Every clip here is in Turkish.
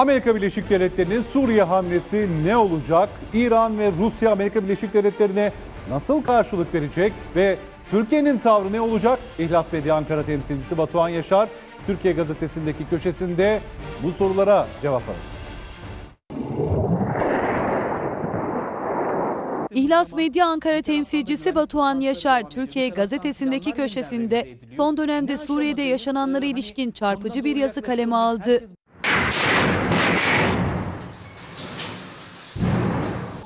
Amerika Birleşik Devletleri'nin Suriye hamlesi ne olacak? İran ve Rusya Amerika Birleşik Devletleri'ne nasıl karşılık verecek? Ve Türkiye'nin tavrı ne olacak? İhlas Medya Ankara temsilcisi Batuhan Yaşar, Türkiye Gazetesi'ndeki köşesinde bu sorulara cevap alacak. İhlas Medya Ankara temsilcisi Batuhan Yaşar, Türkiye gazetesindeki köşesinde son dönemde Suriye'de yaşananlara ilişkin çarpıcı bir yazı kaleme aldı.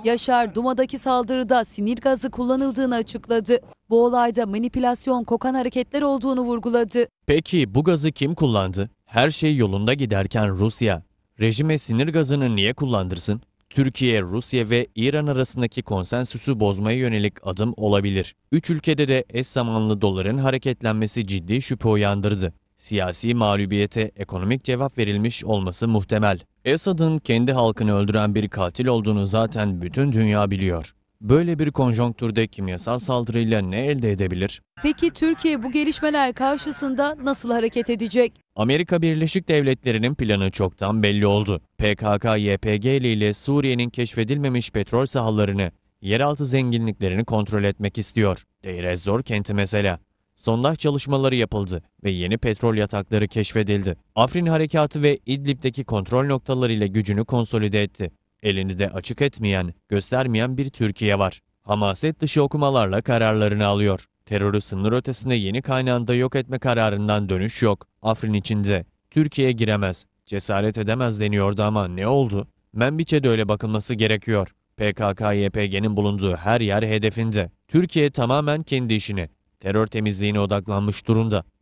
Yaşar Duma'daki saldırıda sinir gazı kullanıldığını açıkladı. Bu olayda manipülasyon kokan hareketler olduğunu vurguladı. Peki bu gazı kim kullandı? Her şey yolunda giderken Rusya rejime sinir gazını niye kullandırsın? Türkiye, Rusya ve İran arasındaki konsensüsü bozmaya yönelik adım olabilir. Üç ülkede de eş zamanlı doların hareketlenmesi ciddi şüphe uyandırdı. Siyasi mağlubiyete ekonomik cevap verilmiş olması muhtemel. Esad'ın kendi halkını öldüren bir katil olduğunu zaten bütün dünya biliyor. Böyle bir konjonktürde kimyasal saldırıyla ne elde edebilir? Peki Türkiye bu gelişmeler karşısında nasıl hareket edecek? Amerika Birleşik Devletleri'nin planı çoktan belli oldu. PKK-YPG ile Suriye'nin keşfedilmemiş petrol sahalarını, yeraltı zenginliklerini kontrol etmek istiyor. Deir ez-Zor kenti mesela. Sondaj çalışmaları yapıldı ve yeni petrol yatakları keşfedildi. Afrin Harekatı ve İdlib'deki kontrol noktalarıyla gücünü konsolide etti. Elini de açık etmeyen, göstermeyen bir Türkiye var. Hamaset dışı okumalarla kararlarını alıyor. Terörü sınır ötesinde yeni kaynağında yok etme kararından dönüş yok. Afrin içinde. Türkiye giremez. Cesaret edemez deniyordu ama ne oldu? Membiç'e de öyle bakılması gerekiyor. PKK-YPG'nin bulunduğu her yer hedefinde. Türkiye tamamen kendi işini, terör temizliğine odaklanmış durumda.